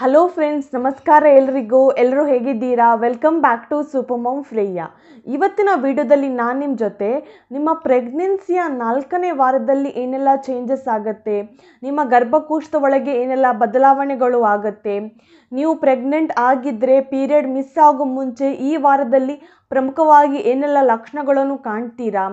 hello friends ನಮಸ್ಕಾರ ಎಲ್ರಿಗೂ ಎಲ್ಲರೂ ಹೇಗಿದ್ದೀರಾ ವೆಲ್ಕಮ್ ಬ್ಯಾಕ್ ಟು ಸೂಪರ್ ಸೂಪಮಮ್ ಫ್ರೇಯ ಇವತ್ತಿನ ವಿಡಿಯೋದಲ್ಲಿ ನಾನು ನಿಮ್ಮ ಜೊತೆ ನಿಮ್ಮ ಪ್ರೆಗ್ನೆನ್ಸಿಯ ನಾಲ್ಕನೇ ವಾರದಲ್ಲಿ ಏನೆಲ್ಲ ಚೇಂಜಸ್ ಆಗುತ್ತೆ ನಿಮ್ಮ ಗರ್ಭಕೋಶದ ಒಳಗೆ ಏನೆಲ್ಲ ಬದಲಾವಣೆಗಳು ಆಗುತ್ತೆ ನೀವು ಪ್ರೆಗ್ನೆಂಟ್ ಆಗಿದ್ದರೆ ಪೀರಿಯಡ್ ಮಿಸ್ ಆಗೋ ಮುಂಚೆ ಈ ವಾರದಲ್ಲಿ ಪ್ರಮುಖವಾಗಿ ಏನೆಲ್ಲ ಲಕ್ಷಣಗಳನ್ನು ಕಾಣ್ತೀರಾ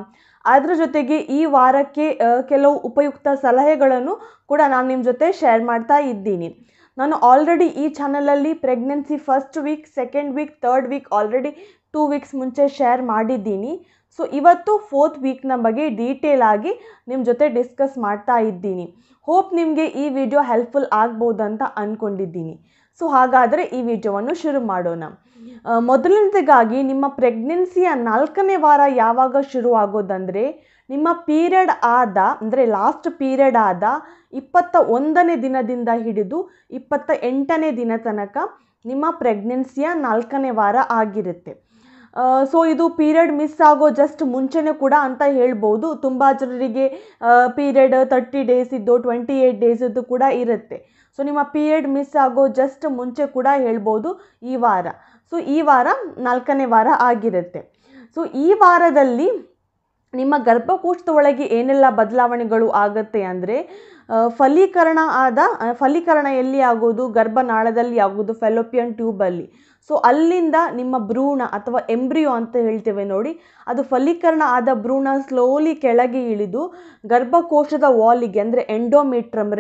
ಅದರ ಜೊತೆಗೆ ಈ ವಾರಕ್ಕೆ ಕೆಲವು ಉಪಯುಕ್ತ ಸಲಹೆಗಳನ್ನು ಕೂಡ ನಾನು ನಿಮ್ಮ ಜೊತೆ ಶೇರ್ ಮಾಡ್ತಾ ಇದ್ದೀನಿ ನಾನು ಆಲ್ರೆಡಿ ಈ ಚಾನಲಲ್ಲಿ pregnancy first week second week third week already two weeks ಮುಂಚೆ ಶೇರ್ ಮಾಡಿದ್ದೀನಿ ಸೊ ಇವತ್ತು ಫೋರ್ತ್ ವೀಕ್ನ ಬಗ್ಗೆ ಡೀಟೇಲ್ ಆಗಿ ನಿಮ್ಮ ಜೊತೆ ಡಿಸ್ಕಸ್ ಮಾಡ್ತಾ ಇದ್ದೀನಿ ಹೋಪ್ ನಿಮಗೆ ಈ ವಿಡಿಯೋ ಹೆಲ್ಪ್ಫುಲ್ ಅಂತ ಅಂದ್ಕೊಂಡಿದ್ದೀನಿ ಸೊ ಹಾಗಾದರೆ ಈ ವಿಡಿಯೋವನ್ನು ಶುರು ಮಾಡೋಣ ಮೊದಲನೇದಾಗಿ ನಿಮ್ಮ ಪ್ರೆಗ್ನೆನ್ಸಿಯ ನಾಲ್ಕನೇ ವಾರ ಯಾವಾಗ ಆಗೋದಂದರೆ ನಿಮ್ಮ ಪೀರಿಯಡ್ ಆದ ಅಂದರೆ ಲಾಸ್ಟ್ ಪೀರಿಯಡ್ ಆದ ಇಪ್ಪತ್ತ ಒಂದನೇ ದಿನದಿಂದ ಹಿಡಿದು ಇಪ್ಪತ್ತ ಎಂಟನೇ ದಿನ ತನಕ ನಿಮ್ಮ ಪ್ರೆಗ್ನೆನ್ಸಿಯ ನಾಲ್ಕನೇ ವಾರ ಆಗಿರುತ್ತೆ ಸೊ ಇದು ಪೀರಿಯಡ್ ಮಿಸ್ ಆಗೋ ಜಸ್ಟ್ ಮುಂಚೆನೇ ಕೂಡ ಅಂತ ಹೇಳ್ಬೋದು ತುಂಬ ಜನರಿಗೆ ಪೀರಿಯಡ್ ತರ್ಟಿ ಇದ್ದು ಟ್ವೆಂಟಿ ಏಯ್ಟ್ ಡೇಸಿದ್ದು ಕೂಡ ಇರುತ್ತೆ ಸೊ ನಿಮ್ಮ ಪೀರಿಯಡ್ ಮಿಸ್ ಆಗೋ ಜಸ್ಟ್ ಮುಂಚೆ ಕೂಡ ಹೇಳ್ಬೋದು ಈ ವಾರ ಸೊ ಈ ವಾರ ನಾಲ್ಕನೇ ವಾರ ಆಗಿರುತ್ತೆ ಸೊ ಈ ವಾರದಲ್ಲಿ ನಿಮ್ಮ ಗರ್ಭಕೋಶದ ಒಳಗೆ ಏನೆಲ್ಲ ಬದಲಾವಣೆಗಳು ಆಗುತ್ತೆ ಅಂದರೆ ಫಲೀಕರಣ ಆದ ಫಲೀಕರಣ ಎಲ್ಲಿ ಆಗೋದು ಗರ್ಭನಾಳದಲ್ಲಿ ಆಗೋದು ಫೆಲೋಪಿಯನ್ ಟ್ಯೂಬಲ್ಲಿ ಸೊ ಅಲ್ಲಿಂದ ನಿಮ್ಮ ಭ್ರೂಣ ಅಥವಾ ಎಂಬ್ರಿಯೋ ಅಂತ ಹೇಳ್ತೇವೆ ನೋಡಿ ಅದು ಫಲೀಕರಣ ಆದ ಭ್ರೂಣ ಸ್ಲೋಲಿ ಕೆಳಗೆ ಇಳಿದು ಗರ್ಭಕೋಶದ ವಾಲಿಗೆ ಅಂದರೆ ರೆಡಿ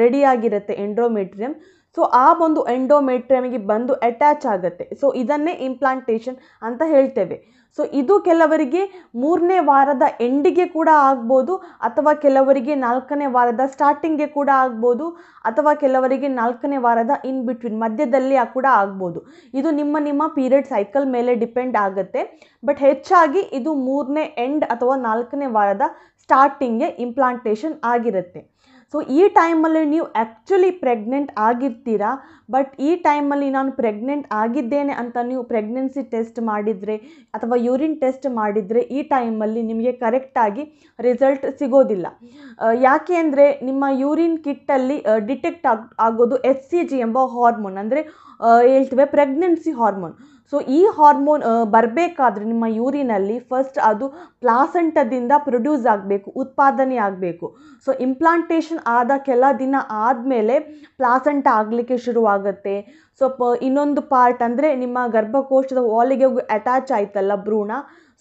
ರೆಡಿಯಾಗಿರುತ್ತೆ ಎಂಡೋಮೀಟ್ರಿಯಮ್ ಸೊ ಆ ಒಂದು ಎಂಡೋಮೆಟ್ರಿಯಮಿಗೆ ಬಂದು ಅಟ್ಯಾಚ್ ಆಗುತ್ತೆ ಸೊ ಇದನ್ನೇ ಇಂಪ್ಲಾಂಟೇಷನ್ ಅಂತ ಹೇಳ್ತೇವೆ ಸೊ ಇದು ಕೆಲವರಿಗೆ ಮೂರನೇ ವಾರದ ಎಂಡಿಗೆ ಕೂಡ ಆಗ್ಬೋದು ಅಥವಾ ಕೆಲವರಿಗೆ ನಾಲ್ಕನೇ ವಾರದ ಸ್ಟಾರ್ಟಿಂಗ್ಗೆ ಕೂಡ ಆಗ್ಬೋದು ಅಥವಾ ಕೆಲವರಿಗೆ ನಾಲ್ಕನೇ ವಾರದ ಇನ್ ಬಿಟ್ವೀನ್ ಮಧ್ಯದಲ್ಲಿ ಕೂಡ ಆಗ್ಬೋದು ಇದು ನಿಮ್ಮ ನಿಮ್ಮ ಪೀರಿಯಡ್ ಸೈಕಲ್ ಮೇಲೆ ಡಿಪೆಂಡ್ ಆಗುತ್ತೆ ಬಟ್ ಹೆಚ್ಚಾಗಿ ಇದು ಮೂರನೇ ಎಂಡ್ ಅಥವಾ ನಾಲ್ಕನೇ ವಾರದ ಸ್ಟಾರ್ಟಿಂಗ್ಗೆ ಇಂಪ್ಲಾಂಟೇಷನ್ ಆಗಿರುತ್ತೆ ಸೊ ಈ ಟೈಮಲ್ಲಿ ನೀವು ಆ್ಯಕ್ಚುಲಿ ಪ್ರೆಗ್ನೆಂಟ್ ಆಗಿರ್ತೀರಾ ಬಟ್ ಈ ಟೈಮಲ್ಲಿ ನಾನು ಪ್ರೆಗ್ನೆಂಟ್ ಆಗಿದ್ದೇನೆ ಅಂತ ನೀವು ಪ್ರೆಗ್ನೆನ್ಸಿ ಟೆಸ್ಟ್ ಮಾಡಿದರೆ ಅಥವಾ ಯೂರಿನ್ ಟೆಸ್ಟ್ ಮಾಡಿದರೆ ಈ ಟೈಮಲ್ಲಿ ನಿಮಗೆ ಕರೆಕ್ಟಾಗಿ ರಿಸಲ್ಟ್ ಸಿಗೋದಿಲ್ಲ ಯಾಕೆ ಅಂದರೆ ನಿಮ್ಮ ಯೂರಿನ್ ಕಿಟ್ಟಲ್ಲಿ ಡಿಟೆಕ್ಟ್ ಆಗಿ ಆಗೋದು ಎಚ್ ಸಿ ಜಿ ಎಂಬ ಹಾರ್ಮೋನ್ ಅಂದರೆ ಹೇಳ್ತೇವೆ ಪ್ರೆಗ್ನೆನ್ಸಿ ಹಾರ್ಮೋನ್ ಸೊ ಈ ಹಾರ್ಮೋನ್ ಬರಬೇಕಾದ್ರೆ ನಿಮ್ಮ ಯೂರಿನಲ್ಲಿ ಫಸ್ಟ್ ಅದು ಪ್ಲಾಸೆಂಟದಿಂದ ಪ್ರೊಡ್ಯೂಸ್ ಆಗಬೇಕು ಉತ್ಪಾದನೆ ಆಗಬೇಕು ಸೊ ಇಂಪ್ಲಾಂಟೇಷನ್ ಆದ ಕೆಲ ದಿನ ಆದಮೇಲೆ ಪ್ಲಾಸೆಂಟ ಆಗಲಿಕ್ಕೆ ಶುರುವಾಗುತ್ತೆ ಸೊ ಇನ್ನೊಂದು ಪಾರ್ಟ್ ಅಂದರೆ ನಿಮ್ಮ ಗರ್ಭಕೋಶದ ವಾಲಿಗೆ ಅಟ್ಯಾಚ್ ಆಯಿತಲ್ಲ ಭ್ರೂಣ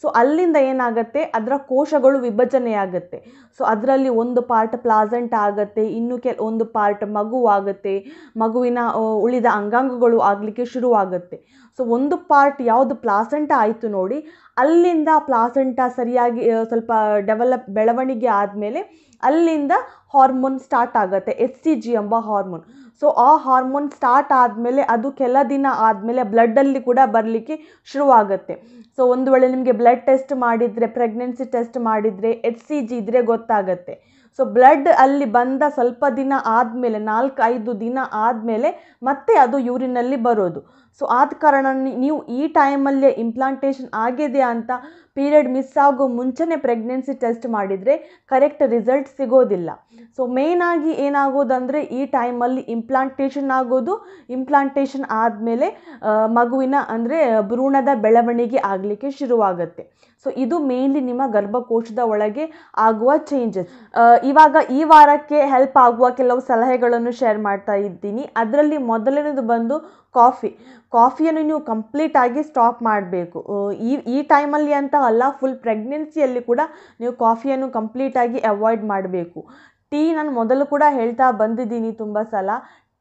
ಸೊ ಅಲ್ಲಿಂದ ಏನಾಗುತ್ತೆ ಅದರ ಕೋಶಗಳು ವಿಭಜನೆಯಾಗುತ್ತೆ ಸೊ ಅದರಲ್ಲಿ ಒಂದು ಪಾರ್ಟ್ ಪ್ಲಾಸೆಂಟ್ ಆಗುತ್ತೆ ಇನ್ನು ಕೆಲ ಒಂದು ಪಾರ್ಟ್ ಮಗುವಾಗುತ್ತೆ ಮಗುವಿನ ಉಳಿದ ಅಂಗಾಂಗಗಳು ಆಗಲಿಕ್ಕೆ ಶುರುವಾಗುತ್ತೆ ಸೊ ಒಂದು ಪಾರ್ಟ್ ಯಾವುದು ಪ್ಲಾಸೆಂಟ ಆಯಿತು ನೋಡಿ ಅಲ್ಲಿಂದ ಪ್ಲಾಸೆಂಟ ಸರಿಯಾಗಿ ಸ್ವಲ್ಪ ಡೆವಲಪ್ ಬೆಳವಣಿಗೆ ಆದಮೇಲೆ ಅಲ್ಲಿಂದ ಹಾರ್ಮೋನ್ ಸ್ಟಾರ್ಟ್ ಆಗುತ್ತೆ ಎಸ್ ಸಿ ಜಿ ಎಂಬ ಹಾರ್ಮೋನ್ ಸೊ ಆ ಹಾರ್ಮೋನ್ ಸ್ಟಾರ್ಟ್ ಆದಮೇಲೆ ಅದು ಕೆಲ ದಿನ ಆದಮೇಲೆ ಬ್ಲಡ್ಡಲ್ಲಿ ಕೂಡ ಬರಲಿಕ್ಕೆ ಶುರುವಾಗುತ್ತೆ ಸೊ ಒಂದು ವೇಳೆ ನಿಮಗೆ ಬ್ಲಡ್ ಟೆಸ್ಟ್ ಮಾಡಿದರೆ ಪ್ರೆಗ್ನೆನ್ಸಿ ಟೆಸ್ಟ್ ಮಾಡಿದರೆ ಎಚ್ ಸಿ ಜಿ ಇದ್ದರೆ ಗೊತ್ತಾಗುತ್ತೆ ಸೊ ಬ್ಲಡ್ ಅಲ್ಲಿ ಬಂದ ಸ್ವಲ್ಪ ದಿನ ಆದಮೇಲೆ ನಾಲ್ಕು ಐದು ದಿನ ಆದಮೇಲೆ ಮತ್ತೆ ಅದು ಯೂರಿನಲ್ಲಿ ಬರೋದು ಸೊ ಆದ ಕಾರಣ ನೀವು ಈ ಟೈಮಲ್ಲೇ ಇಂಪ್ಲಾಂಟೇಷನ್ ಆಗಿದೆ ಅಂತ ಪೀರಿಯಡ್ ಮಿಸ್ ಆಗೋ ಮುಂಚೆನೇ ಪ್ರೆಗ್ನೆನ್ಸಿ ಟೆಸ್ಟ್ ಮಾಡಿದರೆ ಕರೆಕ್ಟ್ ರಿಸಲ್ಟ್ ಸಿಗೋದಿಲ್ಲ ಸೊ ಮೇಯ್ನಾಗಿ ಏನಾಗೋದಂದರೆ ಈ ಟೈಮಲ್ಲಿ ಇಂಪ್ಲಾಂಟೇಷನ್ ಆಗೋದು ಇಂಪ್ಲಾಂಟೇಷನ್ ಆದಮೇಲೆ ಮಗುವಿನ ಅಂದರೆ ಭ್ರೂಣದ ಬೆಳವಣಿಗೆ ಆಗಲಿಕ್ಕೆ ಶುರುವಾಗುತ್ತೆ ಸೊ ಇದು ಮೇನ್ಲಿ ನಿಮ್ಮ ಗರ್ಭಕೋಶದ ಒಳಗೆ ಆಗುವ ಚೇಂಜಸ್ ಇವಾಗ ಈ ವಾರಕ್ಕೆ ಹೆಲ್ಪ್ ಆಗುವ ಕೆಲವು ಸಲಹೆಗಳನ್ನು ಶೇರ್ ಮಾಡ್ತಾ ಇದ್ದೀನಿ ಅದರಲ್ಲಿ ಮೊದಲನೇದು ಬಂದು ಕಾಫಿ ಕಾಫಿಯನ್ನು ನೀವು ಕಂಪ್ಲೀಟಾಗಿ ಸ್ಟಾಪ್ ಮಾಡಬೇಕು ಈ ಈ ಟೈಮಲ್ಲಿ ಅಂತ ಅಲ್ಲ ಫುಲ್ ಪ್ರೆಗ್ನೆನ್ಸಿಯಲ್ಲಿ ಕೂಡ ನೀವು ಕಾಫಿಯನ್ನು ಕಂಪ್ಲೀಟಾಗಿ ಅವಾಯ್ಡ್ ಮಾಡಬೇಕು ಟೀ ನಾನು ಮೊದಲು ಕೂಡ ಹೇಳ್ತಾ ಬಂದಿದ್ದೀನಿ ತುಂಬ ಸಲ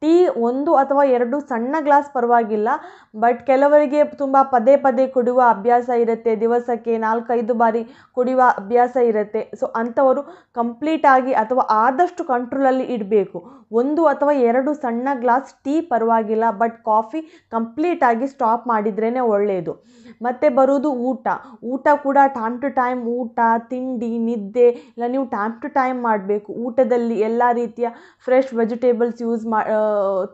ಟೀ ಒಂದು ಅಥವಾ ಎರಡು ಸಣ್ಣ ಗ್ಲಾಸ್ ಪರವಾಗಿಲ್ಲ ಬಟ್ ಕೆಲವರಿಗೆ ತುಂಬ ಪದೇ ಪದೇ ಕುಡಿಯುವ ಅಭ್ಯಾಸ ಇರುತ್ತೆ ದಿವಸಕ್ಕೆ ನಾಲ್ಕೈದು ಬಾರಿ ಕುಡಿಯುವ ಅಭ್ಯಾಸ ಇರುತ್ತೆ ಸೊ ಅಂಥವರು ಕಂಪ್ಲೀಟಾಗಿ ಅಥವಾ ಆದಷ್ಟು ಕಂಟ್ರೋಲಲ್ಲಿ ಇಡಬೇಕು ಒಂದು ಅಥವಾ ಎರಡು ಸಣ್ಣ ಗ್ಲಾಸ್ ಟೀ ಪರವಾಗಿಲ್ಲ ಬಟ್ ಕಾಫಿ ಕಂಪ್ಲೀಟಾಗಿ ಸ್ಟಾಪ್ ಮಾಡಿದ್ರೇ ಒಳ್ಳೆಯದು ಮತ್ತು ಬರೋದು ಊಟ ಊಟ ಕೂಡ ಟೈಮ್ ಟು ಟೈಮ್ ಊಟ ತಿಂಡಿ ನಿದ್ದೆ ಇಲ್ಲ ನೀವು ಟೈಮ್ ಟು ಟೈಮ್ ಮಾಡಬೇಕು ಊಟದಲ್ಲಿ ಎಲ್ಲ ರೀತಿಯ ಫ್ರೆಶ್ ವೆಜಿಟೇಬಲ್ಸ್ ಯೂಸ್ ಮಾ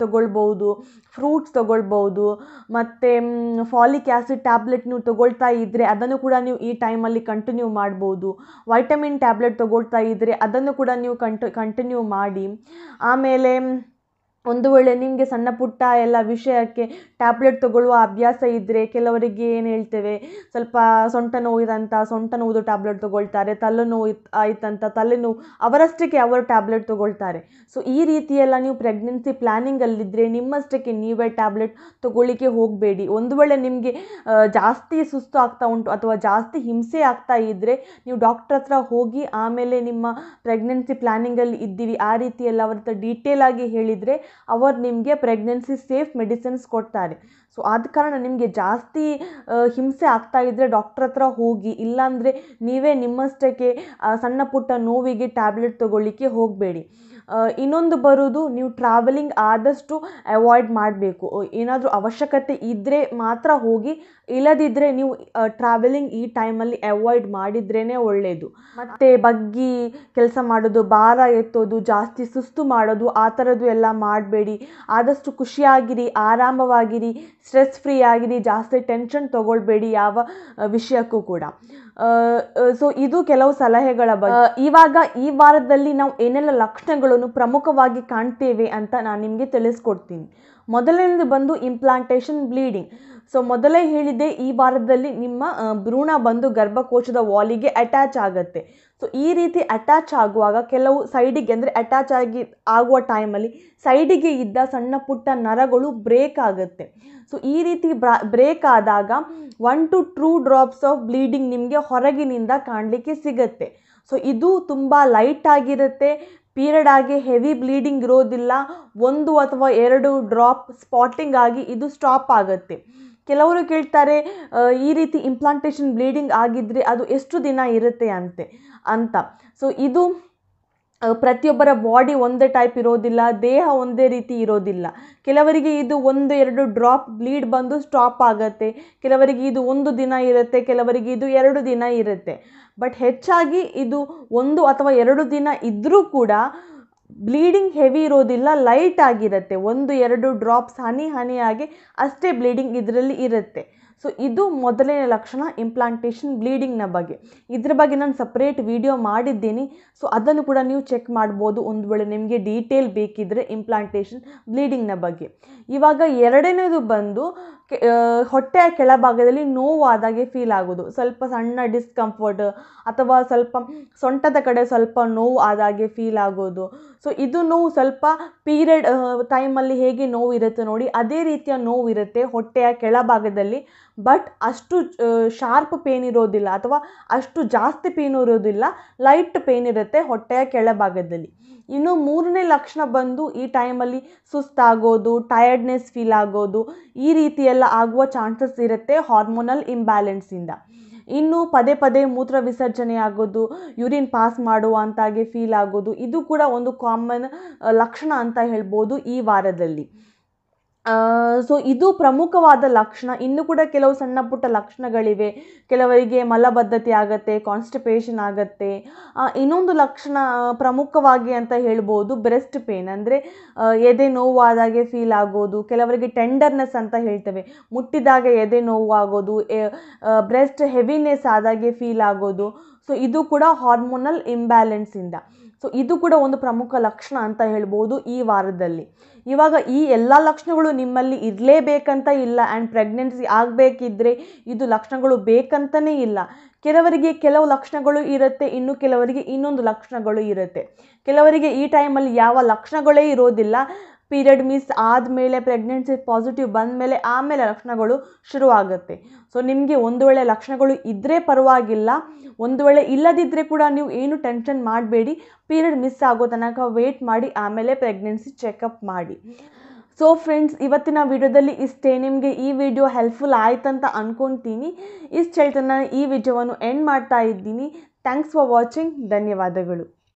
ತೊಗೊಳ್ಬೌದು ಫ್ರೂಟ್ಸ್ ತೊಗೊಳ್ಬೌದು ಮತ್ತು ಫಾಲಿಕ್ ಆ್ಯಸಿಡ್ ಟ್ಯಾಬ್ಲೆಟ್ ನೀವು ತೊಗೊಳ್ತಾ ಇದ್ದರೆ ಅದನ್ನು ಕೂಡ ನೀವು ಈ ಟೈಮಲ್ಲಿ ಕಂಟಿನ್ಯೂ ಮಾಡ್ಬೋದು ವೈಟಮಿನ್ ಟ್ಯಾಬ್ಲೆಟ್ ತೊಗೊಳ್ತಾ ಇದ್ದರೆ ಅದನ್ನು ಕೂಡ ನೀವು ಕಂಟ್ ಕಂಟಿನ್ಯೂ ಮಾಡಿ ಆಮೇಲೆ ಒಂದು ವೇಳೆ ನಿಮಗೆ ಸಣ್ಣ ಪುಟ್ಟ ಎಲ್ಲ ವಿಷಯಕ್ಕೆ ಟ್ಯಾಬ್ಲೆಟ್ ತಗೊಳ್ಳುವ ಅಭ್ಯಾಸ ಇದ್ದರೆ ಕೆಲವರಿಗೆ ಏನು ಹೇಳ್ತೇವೆ ಸ್ವಲ್ಪ ಸೊಂಟ ನೋವಿದಂಥ ಸೊಂಟ ನೋವುದು ಟ್ಯಾಬ್ಲೆಟ್ ತೊಗೊಳ್ತಾರೆ ತಲೆ ಆಯ್ತಂತ ಆಯಿತಂತ ತಲೆನೋವು ಅವರಷ್ಟಕ್ಕೆ ಅವರು ಟ್ಯಾಬ್ಲೆಟ್ ತೊಗೊಳ್ತಾರೆ ಸೊ ಈ ರೀತಿಯೆಲ್ಲ ನೀವು ಪ್ರೆಗ್ನೆನ್ಸಿ ಪ್ಲ್ಯಾನಿಂಗಲ್ಲಿದ್ದರೆ ನಿಮ್ಮಷ್ಟಕ್ಕೆ ನೀವೇ ಟ್ಯಾಬ್ಲೆಟ್ ತಗೊಳ್ಳಿಕ್ಕೆ ಹೋಗಬೇಡಿ ಒಂದು ವೇಳೆ ನಿಮಗೆ ಜಾಸ್ತಿ ಸುಸ್ತು ಆಗ್ತಾ ಉಂಟು ಅಥವಾ ಜಾಸ್ತಿ ಹಿಂಸೆ ಆಗ್ತಾ ಇದ್ದರೆ ನೀವು ಡಾಕ್ಟರ್ ಹತ್ರ ಹೋಗಿ ಆಮೇಲೆ ನಿಮ್ಮ ಪ್ರೆಗ್ನೆನ್ಸಿ ಪ್ಲ್ಯಾನಿಂಗಲ್ಲಿ ಇದ್ದೀವಿ ಆ ರೀತಿ ಅವ್ರ ಹತ್ರ ಡೀಟೇಲಾಗಿ ಹೇಳಿದರೆ ಅವರು ನಿಮಗೆ ಪ್ರೆಗ್ನೆನ್ಸಿ ಸೇಫ್ ಮೆಡಿಸಿನ್ಸ್ ಕೊಡ್ತಾರೆ ಸೊ ಆದ ಕಾರಣ ನಿಮಗೆ ಜಾಸ್ತಿ ಹಿಂಸೆ ಆಗ್ತಾ ಇದ್ದರೆ ಡಾಕ್ಟ್ರ್ ಹತ್ರ ಹೋಗಿ ಇಲ್ಲಾಂದರೆ ನೀವೇ ನಿಮ್ಮಷ್ಟಕ್ಕೆ ಸಣ್ಣ ಪುಟ್ಟ ನೋವಿಗೆ ಟ್ಯಾಬ್ಲೆಟ್ ತೊಗೊಳ್ಳಿಕ್ಕೆ ಹೋಗಬೇಡಿ ಇನ್ನೊಂದು ಬರೋದು ನೀವು ಟ್ರಾವೆಲಿಂಗ್ ಆದಷ್ಟು ಅವಾಯ್ಡ್ ಮಾಡಬೇಕು ಏನಾದರೂ ಅವಶ್ಯಕತೆ ಇದ್ದರೆ ಮಾತ್ರ ಹೋಗಿ ಇಲ್ಲದಿದ್ದರೆ ನೀವು ಟ್ರಾವೆಲಿಂಗ್ ಈ ಟೈಮಲ್ಲಿ ಅವಾಯ್ಡ್ ಮಾಡಿದ್ರೇ ಒಳ್ಳೆಯದು ಮತ್ತು ಬಗ್ಗಿ ಕೆಲಸ ಮಾಡೋದು ಭಾರ ಎತ್ತೋದು ಜಾಸ್ತಿ ಸುಸ್ತು ಮಾಡೋದು ಆ ಥರದ್ದು ಎಲ್ಲ ಮಾಡಬೇಡಿ ಆದಷ್ಟು ಖುಷಿಯಾಗಿರಿ ಆರಾಮವಾಗಿರಿ ಸ್ಟ್ರೆಸ್ ಫ್ರೀ ಆಗಿರಿ ಜಾಸ್ತಿ ಟೆನ್ಷನ್ ತೊಗೊಳ್ಬೇಡಿ ಯಾವ ವಿಷಯಕ್ಕೂ ಕೂಡ ಸೊ ಇದು ಕೆಲವು ಸಲಹೆಗಳ ಬಗ್ಗೆ ಇವಾಗ ಈ ವಾರದಲ್ಲಿ ನಾವು ಏನೆಲ್ಲ ಲಕ್ಷಣಗಳನ್ನು ಪ್ರಮುಖವಾಗಿ ಕಾಣ್ತೇವೆ ಅಂತ ನಾನು ನಿಮಗೆ ತಿಳಿಸ್ಕೊಡ್ತೀನಿ ಮೊದಲನೇದು ಬಂದು ಇಂಪ್ಲಾಂಟೇಶನ್ ಬ್ಲೀಡಿಂಗ್ ಸೊ ಮೊದಲೇ ಹೇಳಿದೆ ಈ ವಾರದಲ್ಲಿ ನಿಮ್ಮ ಭ್ರೂಣ ಬಂದು ಗರ್ಭಕೋಶದ ವಾಲಿಗೆ ಅಟ್ಯಾಚ್ ಆಗುತ್ತೆ ಸೊ ಈ ರೀತಿ ಅಟ್ಯಾಚ್ ಆಗುವಾಗ ಕೆಲವು ಸೈಡಿಗೆ ಅಂದರೆ ಅಟ್ಯಾಚ್ ಆಗಿ ಆಗುವ ಟೈಮಲ್ಲಿ ಸೈಡಿಗೆ ಇದ್ದ ಸಣ್ಣ ಪುಟ್ಟ ನರಗಳು ಬ್ರೇಕ್ ಆಗುತ್ತೆ ಸೊ ಈ ರೀತಿ ಬ್ರೇಕ್ ಆದಾಗ one two three drops of bleeding ನಿಮಗೆ ಹೊರಗಿನಿಂದ ಕಾಣಲಿಕ್ಕೆ ಸಿಗುತ್ತೆ ಸೊ ಇದು ತುಂಬ ಲೈಟ್ ಆಗಿರುತ್ತೆ ಪೀರಿಯಡ್ ಆಗಿ ಹೆವಿ ಬ್ಲೀಡಿಂಗ್ ಇರೋದಿಲ್ಲ ಒಂದು ಅಥವಾ ಎರಡು ಡ್ರಾಪ್ ಸ್ಪಾಟಿಂಗ್ ಆಗಿ ಇದು ಸ್ಟಾಪ್ ಆಗುತ್ತೆ ಕೆಲವರು ಕೇಳ್ತಾರೆ ಈ ರೀತಿ ಇಂಪ್ಲಾಂಟೇಷನ್ ಬ್ಲೀಡಿಂಗ್ ಆಗಿದ್ದರೆ ಅದು ಎಷ್ಟು ದಿನ ಇರುತ್ತೆ ಅಂತೆ ಅಂತ ಸೊ ಇದು ಪ್ರತಿಯೊಬ್ಬರ ಬಾಡಿ ಒಂದೇ ಟೈಪ್ ಇರೋದಿಲ್ಲ ದೇಹ ಒಂದೇ ರೀತಿ ಇರೋದಿಲ್ಲ ಕೆಲವರಿಗೆ ಇದು ಒಂದು ಎರಡು ಡ್ರಾಪ್ ಬ್ಲೀಡ್ ಬಂದು ಸ್ಟಾಪ್ ಆಗುತ್ತೆ ಕೆಲವರಿಗೆ ಇದು ಒಂದು ದಿನ ಇರುತ್ತೆ ಕೆಲವರಿಗೆ ಇದು ಎರಡು ದಿನ ಇರುತ್ತೆ ಬಟ್ ಹೆಚ್ಚಾಗಿ ಇದು ಒಂದು ಅಥವಾ ಎರಡು ದಿನ ಇದ್ದರೂ ಕೂಡ ಬ್ಲೀಡಿಂಗ್ ಹೆವಿ ಇರೋದಿಲ್ಲ ಲೈಟ್ ಆಗಿರುತ್ತೆ ಒಂದು ಎರಡು ಡ್ರಾಪ್ಸ್ ಹನಿ ಹನಿಯಾಗಿ ಅಷ್ಟೇ ಬ್ಲೀಡಿಂಗ್ ಇದರಲ್ಲಿ ಇರುತ್ತೆ ಸೊ ಇದು ಮೊದಲನೇ ಲಕ್ಷಣ ಇಂಪ್ಲಾಂಟೇಷನ್ ಬ್ಲೀಡಿಂಗ್ನ ಬಗ್ಗೆ ಇದ್ರ ಬಗ್ಗೆ ನಾನು ಸಪ್ರೇಟ್ ವಿಡಿಯೋ ಮಾಡಿದ್ದೀನಿ ಸೊ ಅದನ್ನು ಕೂಡ ನೀವು ಚೆಕ್ ಮಾಡ್ಬೋದು ಒಂದು ವೇಳೆ ನಿಮಗೆ ಡೀಟೇಲ್ ಬೇಕಿದ್ದರೆ ಇಂಪ್ಲಾಂಟೇಷನ್ ಬ್ಲೀಡಿಂಗ್ನ ಬಗ್ಗೆ ಇವಾಗ ಎರಡನೇದು ಬಂದು ಹೊಟ್ಟೆಯ ಕೆಳಭಾಗದಲ್ಲಿ ಆದಾಗೆ ಫೀಲ್ ಆಗೋದು ಸ್ವಲ್ಪ ಸಣ್ಣ ಡಿಸ್ಕಂಫರ್ಟ್ ಅಥವಾ ಸ್ವಲ್ಪ ಸೊಂಟದ ಕಡೆ ಸ್ವಲ್ಪ ನೋವು ಆದಾಗೆ ಫೀಲ್ ಆಗೋದು ಸೊ ಇದು ನೋವು ಸ್ವಲ್ಪ ಪೀರಿಯಡ್ ಟೈಮಲ್ಲಿ ಹೇಗೆ ನೋವು ಇರುತ್ತೆ ನೋಡಿ ಅದೇ ರೀತಿಯ ನೋವು ಇರುತ್ತೆ ಹೊಟ್ಟೆಯ ಕೆಳಭಾಗದಲ್ಲಿ ಬಟ್ ಅಷ್ಟು ಶಾರ್ಪ್ ಪೇನ್ ಇರೋದಿಲ್ಲ ಅಥವಾ ಅಷ್ಟು ಜಾಸ್ತಿ ಪೇನ್ ಇರೋದಿಲ್ಲ ಲೈಟ್ ಪೇನ್ ಇರುತ್ತೆ ಹೊಟ್ಟೆಯ ಕೆಳಭಾಗದಲ್ಲಿ ಇನ್ನು ಮೂರನೇ ಲಕ್ಷಣ ಬಂದು ಈ ಟೈಮಲ್ಲಿ ಸುಸ್ತಾಗೋದು ಟಯರ್ಡ್ನೆಸ್ ಫೀಲ್ ಆಗೋದು ಈ ರೀತಿಯೆಲ್ಲ ಆಗುವ ಚಾನ್ಸಸ್ ಇರುತ್ತೆ ಹಾರ್ಮೋನಲ್ ಇಂಬ್ಯಾಲೆನ್ಸಿಂದ ಇನ್ನು ಪದೇ ಪದೇ ಮೂತ್ರ ವಿಸರ್ಜನೆ ಆಗೋದು ಯೂರಿನ್ ಪಾಸ್ ಹಾಗೆ ಫೀಲ್ ಆಗೋದು ಇದು ಕೂಡ ಒಂದು ಕಾಮನ್ ಲಕ್ಷಣ ಅಂತ ಹೇಳ್ಬೋದು ಈ ವಾರದಲ್ಲಿ ಸೊ ಇದು ಪ್ರಮುಖವಾದ ಲಕ್ಷಣ ಇನ್ನು ಕೂಡ ಕೆಲವು ಸಣ್ಣ ಪುಟ್ಟ ಲಕ್ಷಣಗಳಿವೆ ಕೆಲವರಿಗೆ ಮಲಬದ್ಧತೆ ಆಗುತ್ತೆ ಕಾನ್ಸ್ಟಿಪೇಷನ್ ಆಗುತ್ತೆ ಇನ್ನೊಂದು ಲಕ್ಷಣ ಪ್ರಮುಖವಾಗಿ ಅಂತ ಹೇಳ್ಬೋದು ಬ್ರೆಸ್ಟ್ ಪೇನ್ ಅಂದರೆ ಎದೆ ಆದಾಗೆ ಫೀಲ್ ಆಗೋದು ಕೆಲವರಿಗೆ ಟೆಂಡರ್ನೆಸ್ ಅಂತ ಹೇಳ್ತೇವೆ ಮುಟ್ಟಿದಾಗ ಎದೆ ನೋವಾಗೋದು ಬ್ರೆಸ್ಟ್ ಹೆವಿನೆಸ್ ಆದಾಗೆ ಫೀಲ್ ಆಗೋದು ಸೊ ಇದು ಕೂಡ ಹಾರ್ಮೋನಲ್ ಇಂಬ್ಯಾಲೆನ್ಸಿಂದ ಸೊ ಇದು ಕೂಡ ಒಂದು ಪ್ರಮುಖ ಲಕ್ಷಣ ಅಂತ ಹೇಳ್ಬೋದು ಈ ವಾರದಲ್ಲಿ ಇವಾಗ ಈ ಎಲ್ಲ ಲಕ್ಷಣಗಳು ನಿಮ್ಮಲ್ಲಿ ಇರಲೇಬೇಕಂತ ಇಲ್ಲ ಆ್ಯಂಡ್ ಪ್ರೆಗ್ನೆನ್ಸಿ ಆಗಬೇಕಿದ್ರೆ ಇದು ಲಕ್ಷಣಗಳು ಬೇಕಂತನೇ ಇಲ್ಲ ಕೆಲವರಿಗೆ ಕೆಲವು ಲಕ್ಷಣಗಳು ಇರುತ್ತೆ ಇನ್ನು ಕೆಲವರಿಗೆ ಇನ್ನೊಂದು ಲಕ್ಷಣಗಳು ಇರುತ್ತೆ ಕೆಲವರಿಗೆ ಈ ಟೈಮಲ್ಲಿ ಯಾವ ಲಕ್ಷಣಗಳೇ ಇರೋದಿಲ್ಲ ಪೀರಿಯಡ್ ಮಿಸ್ ಆದಮೇಲೆ ಪ್ರೆಗ್ನೆನ್ಸಿ ಪಾಸಿಟಿವ್ ಬಂದಮೇಲೆ ಆಮೇಲೆ ಲಕ್ಷಣಗಳು ಶುರುವಾಗುತ್ತೆ ಸೊ ನಿಮಗೆ ಒಂದು ವೇಳೆ ಲಕ್ಷಣಗಳು ಇದ್ದರೆ ಪರವಾಗಿಲ್ಲ ಒಂದು ವೇಳೆ ಇಲ್ಲದಿದ್ದರೆ ಕೂಡ ನೀವು ಏನು ಟೆನ್ಷನ್ ಮಾಡಬೇಡಿ ಪೀರಿಯಡ್ ಮಿಸ್ ಆಗೋ ತನಕ ವೆಯ್ಟ್ ಮಾಡಿ ಆಮೇಲೆ ಪ್ರೆಗ್ನೆನ್ಸಿ ಚೆಕಪ್ ಮಾಡಿ ಸೊ ಫ್ರೆಂಡ್ಸ್ ಇವತ್ತಿನ ವಿಡಿಯೋದಲ್ಲಿ ಇಷ್ಟೇ ನಿಮಗೆ ಈ ವಿಡಿಯೋ ಹೆಲ್ಪ್ಫುಲ್ ಆಯ್ತಂತ ಅಂದ್ಕೊತೀನಿ ಇಷ್ಟು ಹೇಳ್ತಾ ನಾನು ಈ ವಿಡಿಯೋವನ್ನು ಎಂಡ್ ಮಾಡ್ತಾ ಇದ್ದೀನಿ ಥ್ಯಾಂಕ್ಸ್ ಫಾರ್ ವಾಚಿಂಗ್ ಧನ್ಯವಾದಗಳು